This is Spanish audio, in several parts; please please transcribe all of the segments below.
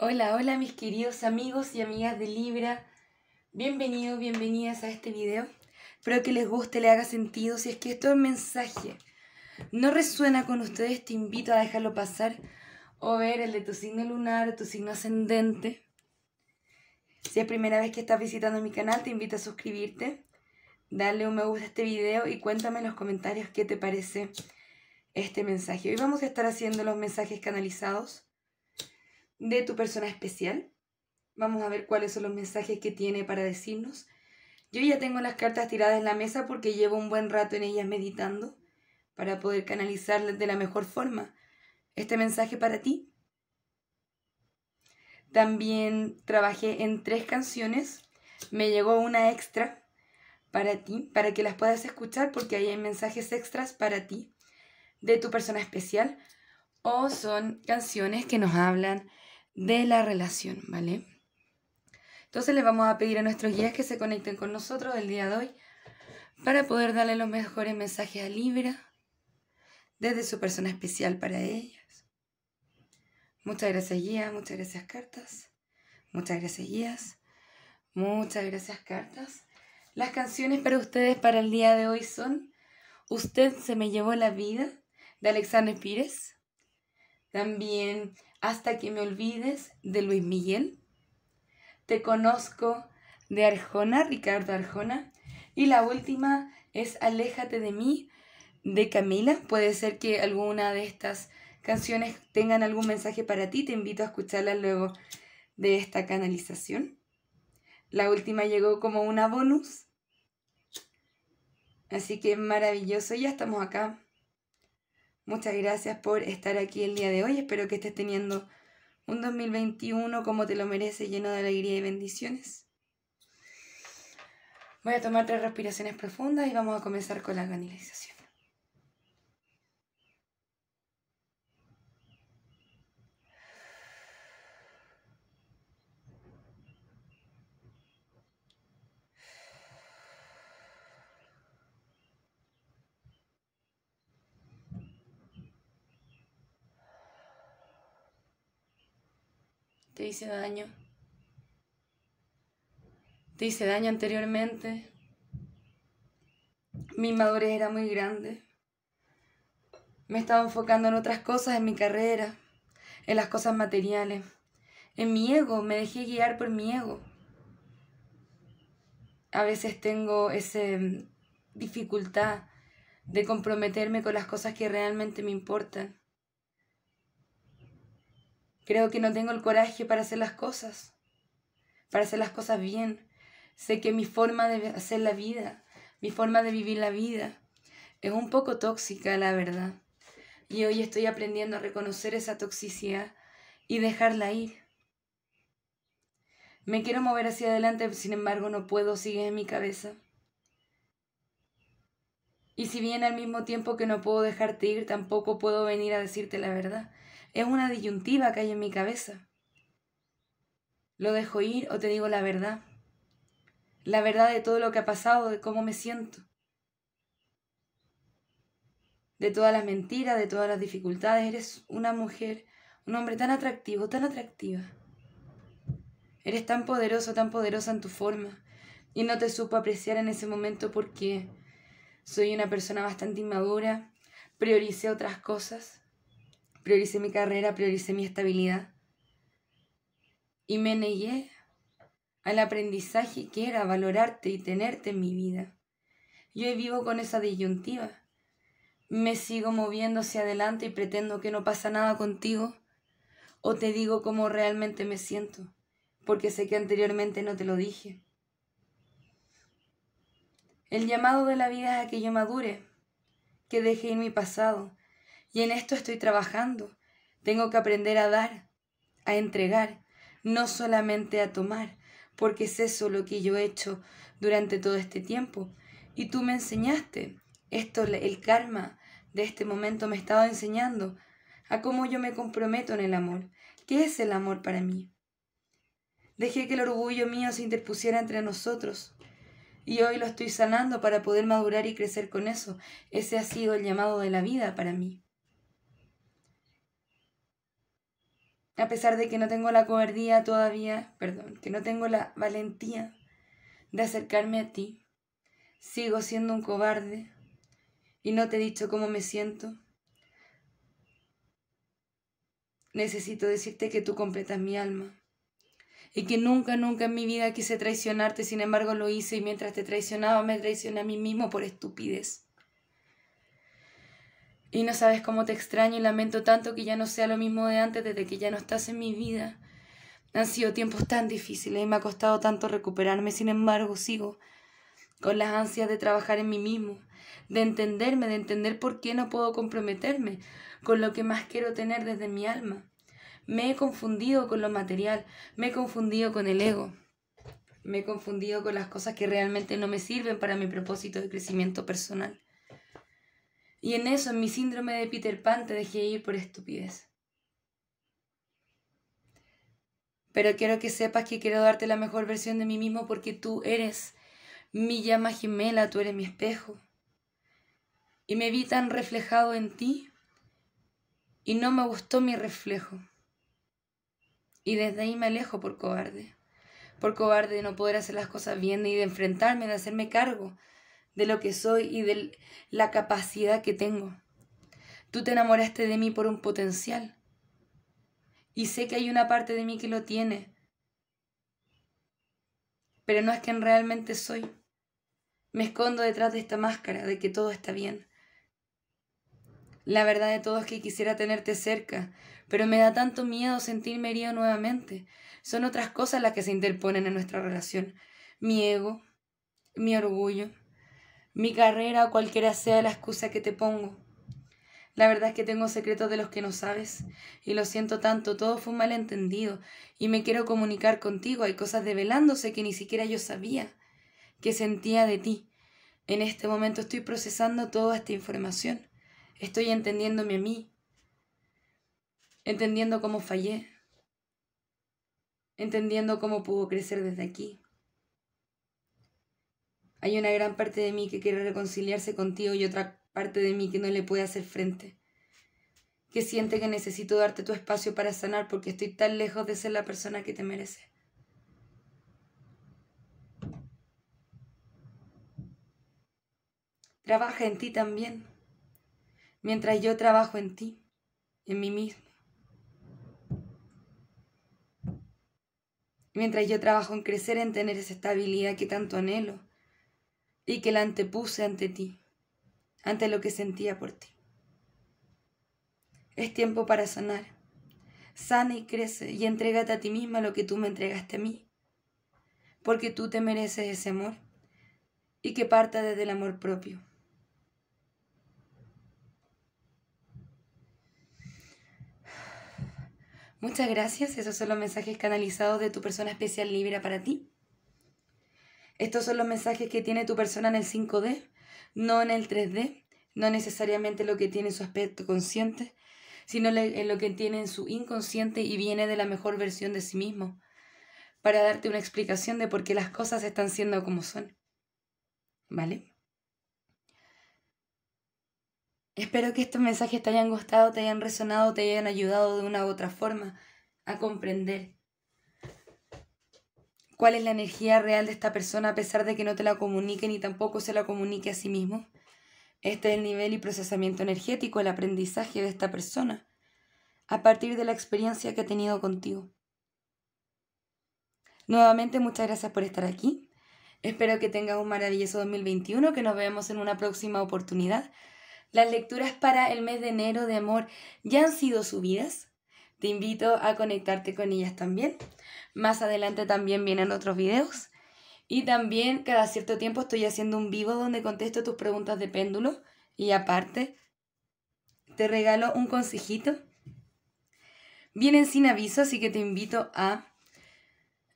Hola, hola mis queridos amigos y amigas de Libra. Bienvenidos, bienvenidas a este video. Espero que les guste, le haga sentido. Si es que este es mensaje no resuena con ustedes, te invito a dejarlo pasar o ver el de tu signo lunar tu signo ascendente. Si es primera vez que estás visitando mi canal, te invito a suscribirte, darle un me gusta a este video y cuéntame en los comentarios qué te parece este mensaje. Hoy vamos a estar haciendo los mensajes canalizados de tu persona especial. Vamos a ver cuáles son los mensajes que tiene para decirnos. Yo ya tengo las cartas tiradas en la mesa porque llevo un buen rato en ellas meditando para poder canalizarlas de la mejor forma. Este mensaje para ti. También trabajé en tres canciones. Me llegó una extra para ti, para que las puedas escuchar porque hay mensajes extras para ti de tu persona especial o son canciones que nos hablan de la relación, ¿vale? Entonces le vamos a pedir a nuestros guías que se conecten con nosotros el día de hoy para poder darle los mejores mensajes a Libra desde su persona especial para ellas. Muchas gracias guía, muchas gracias cartas, muchas gracias guías, muchas gracias cartas. Las canciones para ustedes para el día de hoy son Usted se me llevó la vida de Alexander Pires. También hasta que me olvides de Luis Miguel. Te conozco de Arjona, Ricardo Arjona. Y la última es Aléjate de mí de Camila. Puede ser que alguna de estas canciones tengan algún mensaje para ti. Te invito a escucharla luego de esta canalización. La última llegó como una bonus. Así que maravilloso, ya estamos acá Muchas gracias por estar aquí el día de hoy. Espero que estés teniendo un 2021 como te lo mereces, lleno de alegría y bendiciones. Voy a tomar tres respiraciones profundas y vamos a comenzar con la canalización. te hice daño, te hice daño anteriormente, mi madurez era muy grande, me estaba enfocando en otras cosas, en mi carrera, en las cosas materiales, en mi ego, me dejé guiar por mi ego. A veces tengo esa mm, dificultad de comprometerme con las cosas que realmente me importan Creo que no tengo el coraje para hacer las cosas, para hacer las cosas bien. Sé que mi forma de hacer la vida, mi forma de vivir la vida, es un poco tóxica, la verdad. Y hoy estoy aprendiendo a reconocer esa toxicidad y dejarla ir. Me quiero mover hacia adelante, sin embargo no puedo, sigue en mi cabeza. Y si bien al mismo tiempo que no puedo dejarte ir, tampoco puedo venir a decirte la verdad. Es una disyuntiva que hay en mi cabeza. Lo dejo ir o te digo la verdad. La verdad de todo lo que ha pasado, de cómo me siento. De todas las mentiras, de todas las dificultades. Eres una mujer, un hombre tan atractivo, tan atractiva. Eres tan poderoso, tan poderosa en tu forma. Y no te supo apreciar en ese momento porque soy una persona bastante inmadura, prioricé otras cosas prioricé mi carrera, prioricé mi estabilidad. Y me negué al aprendizaje que era valorarte y tenerte en mi vida. Yo vivo con esa disyuntiva. Me sigo moviendo hacia adelante y pretendo que no pasa nada contigo. O te digo cómo realmente me siento, porque sé que anteriormente no te lo dije. El llamado de la vida es a que yo madure, que deje en mi pasado, y en esto estoy trabajando. Tengo que aprender a dar, a entregar, no solamente a tomar, porque es eso lo que yo he hecho durante todo este tiempo. Y tú me enseñaste, esto, el karma de este momento me estaba enseñando a cómo yo me comprometo en el amor. ¿Qué es el amor para mí? Dejé que el orgullo mío se interpusiera entre nosotros. Y hoy lo estoy sanando para poder madurar y crecer con eso. Ese ha sido el llamado de la vida para mí. a pesar de que no tengo la cobardía todavía, perdón, que no tengo la valentía de acercarme a ti, sigo siendo un cobarde y no te he dicho cómo me siento. Necesito decirte que tú completas mi alma y que nunca, nunca en mi vida quise traicionarte, sin embargo lo hice y mientras te traicionaba me traicioné a mí mismo por estupidez. Y no sabes cómo te extraño y lamento tanto que ya no sea lo mismo de antes desde que ya no estás en mi vida. Han sido tiempos tan difíciles y me ha costado tanto recuperarme, sin embargo sigo con las ansias de trabajar en mí mismo, de entenderme, de entender por qué no puedo comprometerme con lo que más quiero tener desde mi alma. Me he confundido con lo material, me he confundido con el ego, me he confundido con las cosas que realmente no me sirven para mi propósito de crecimiento personal. Y en eso, en mi síndrome de Peter Pan, te dejé ir por estupidez. Pero quiero que sepas que quiero darte la mejor versión de mí mismo porque tú eres mi llama gemela, tú eres mi espejo. Y me vi tan reflejado en ti y no me gustó mi reflejo. Y desde ahí me alejo por cobarde. Por cobarde de no poder hacer las cosas bien y de enfrentarme, de hacerme cargo de lo que soy y de la capacidad que tengo. Tú te enamoraste de mí por un potencial. Y sé que hay una parte de mí que lo tiene. Pero no es quien realmente soy. Me escondo detrás de esta máscara de que todo está bien. La verdad de todo es que quisiera tenerte cerca, pero me da tanto miedo sentirme herido nuevamente. Son otras cosas las que se interponen en nuestra relación. Mi ego, mi orgullo, mi carrera cualquiera sea la excusa que te pongo. La verdad es que tengo secretos de los que no sabes y lo siento tanto, todo fue un malentendido y me quiero comunicar contigo, hay cosas develándose que ni siquiera yo sabía que sentía de ti. En este momento estoy procesando toda esta información, estoy entendiéndome a mí, entendiendo cómo fallé, entendiendo cómo pudo crecer desde aquí. Hay una gran parte de mí que quiere reconciliarse contigo y otra parte de mí que no le puede hacer frente. Que siente que necesito darte tu espacio para sanar porque estoy tan lejos de ser la persona que te mereces. Trabaja en ti también, mientras yo trabajo en ti, en mí mismo. Mientras yo trabajo en crecer, en tener esa estabilidad que tanto anhelo y que la antepuse ante ti, ante lo que sentía por ti. Es tiempo para sanar. Sana y crece y entrégate a ti misma lo que tú me entregaste a mí, porque tú te mereces ese amor y que parta desde el amor propio. Muchas gracias, esos son los mensajes canalizados de tu persona especial libre para ti. Estos son los mensajes que tiene tu persona en el 5D, no en el 3D, no necesariamente lo que tiene su aspecto consciente, sino en lo que tiene en su inconsciente y viene de la mejor versión de sí mismo, para darte una explicación de por qué las cosas están siendo como son. ¿Vale? Espero que estos mensajes te hayan gustado, te hayan resonado, te hayan ayudado de una u otra forma a comprender cuál es la energía real de esta persona a pesar de que no te la comunique ni tampoco se la comunique a sí mismo. Este es el nivel y procesamiento energético, el aprendizaje de esta persona, a partir de la experiencia que ha tenido contigo. Nuevamente, muchas gracias por estar aquí. Espero que tengas un maravilloso 2021, que nos vemos en una próxima oportunidad. Las lecturas para el mes de enero de amor ya han sido subidas. Te invito a conectarte con ellas también. Más adelante también vienen otros videos. Y también cada cierto tiempo estoy haciendo un vivo donde contesto tus preguntas de péndulo. Y aparte, te regalo un consejito. Vienen sin aviso, así que te invito a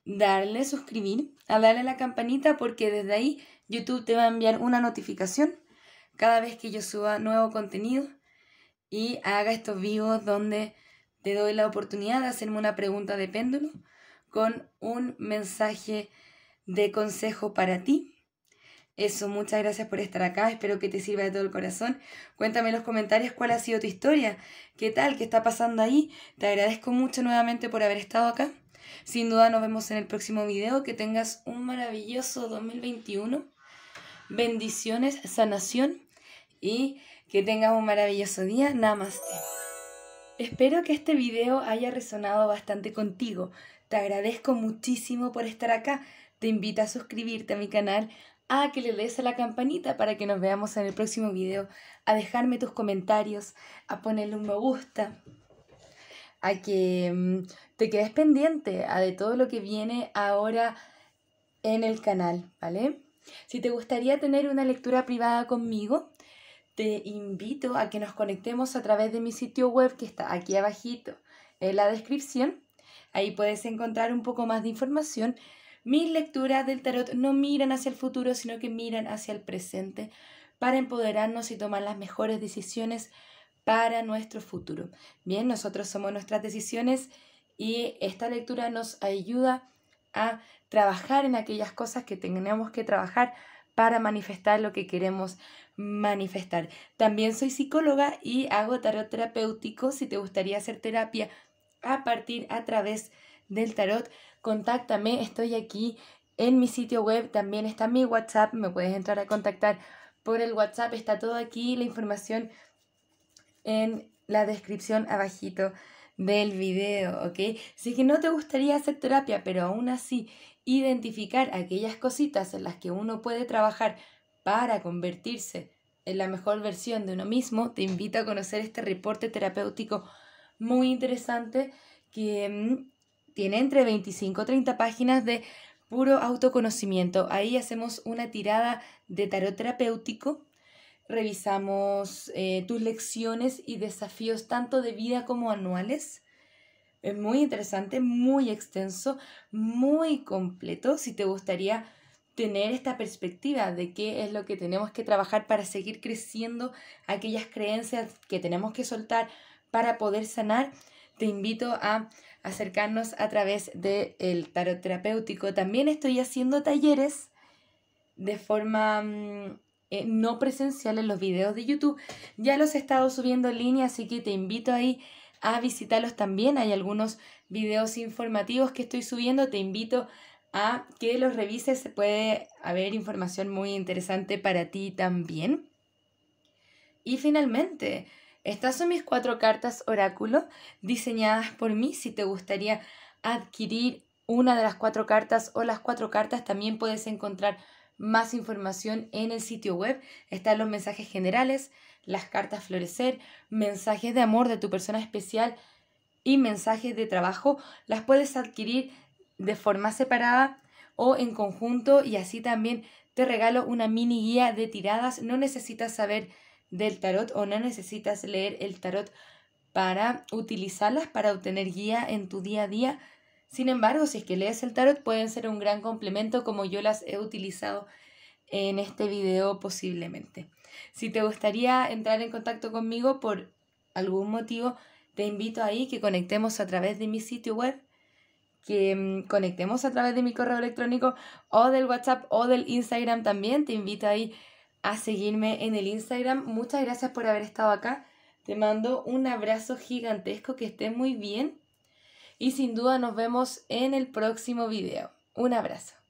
darle suscribir, a darle la campanita porque desde ahí YouTube te va a enviar una notificación cada vez que yo suba nuevo contenido y haga estos vivos donde te doy la oportunidad de hacerme una pregunta de péndulo con un mensaje de consejo para ti. Eso, muchas gracias por estar acá, espero que te sirva de todo el corazón. Cuéntame en los comentarios cuál ha sido tu historia, qué tal, qué está pasando ahí. Te agradezco mucho nuevamente por haber estado acá. Sin duda nos vemos en el próximo video, que tengas un maravilloso 2021. Bendiciones, sanación y que tengas un maravilloso día. Namaste. Espero que este video haya resonado bastante contigo. Te agradezco muchísimo por estar acá. Te invito a suscribirte a mi canal, a que le des a la campanita para que nos veamos en el próximo video, a dejarme tus comentarios, a ponerle un me gusta, a que mm, te quedes pendiente a de todo lo que viene ahora en el canal, ¿vale? Si te gustaría tener una lectura privada conmigo, te invito a que nos conectemos a través de mi sitio web que está aquí abajito en la descripción. Ahí puedes encontrar un poco más de información. Mis lecturas del tarot no miran hacia el futuro, sino que miran hacia el presente para empoderarnos y tomar las mejores decisiones para nuestro futuro. Bien, nosotros somos nuestras decisiones y esta lectura nos ayuda a trabajar en aquellas cosas que tenemos que trabajar para manifestar lo que queremos manifestar. También soy psicóloga y hago tarot terapéutico. Si te gustaría hacer terapia a partir a través del tarot, contáctame. Estoy aquí en mi sitio web. También está mi WhatsApp. Me puedes entrar a contactar por el WhatsApp. Está todo aquí. La información en la descripción abajito del video, ¿ok? Si que no te gustaría hacer terapia, pero aún así identificar aquellas cositas en las que uno puede trabajar para convertirse en la mejor versión de uno mismo, te invito a conocer este reporte terapéutico muy interesante que mm, tiene entre 25 y 30 páginas de puro autoconocimiento. Ahí hacemos una tirada de tarot terapéutico, revisamos eh, tus lecciones y desafíos tanto de vida como anuales. Es muy interesante, muy extenso, muy completo. Si te gustaría tener esta perspectiva de qué es lo que tenemos que trabajar para seguir creciendo aquellas creencias que tenemos que soltar para poder sanar, te invito a acercarnos a través del el tarot terapéutico. También estoy haciendo talleres de forma mm, eh, no presencial en los videos de YouTube. Ya los he estado subiendo en línea, así que te invito ahí a visitarlos también. Hay algunos videos informativos que estoy subiendo. Te invito a que los revises. Puede haber información muy interesante para ti también. Y finalmente, estas son mis cuatro cartas oráculo diseñadas por mí. Si te gustaría adquirir una de las cuatro cartas o las cuatro cartas, también puedes encontrar más información en el sitio web. Están los mensajes generales, las cartas florecer, mensajes de amor de tu persona especial y mensajes de trabajo. Las puedes adquirir de forma separada o en conjunto y así también te regalo una mini guía de tiradas. No necesitas saber del tarot o no necesitas leer el tarot para utilizarlas, para obtener guía en tu día a día. Sin embargo, si es que lees el tarot, pueden ser un gran complemento como yo las he utilizado en este video posiblemente. Si te gustaría entrar en contacto conmigo por algún motivo, te invito ahí que conectemos a través de mi sitio web que mm, conectemos a través de mi correo electrónico o del WhatsApp o del Instagram también. Te invito ahí a seguirme en el Instagram. Muchas gracias por haber estado acá. Te mando un abrazo gigantesco, que estés muy bien y sin duda nos vemos en el próximo video. Un abrazo.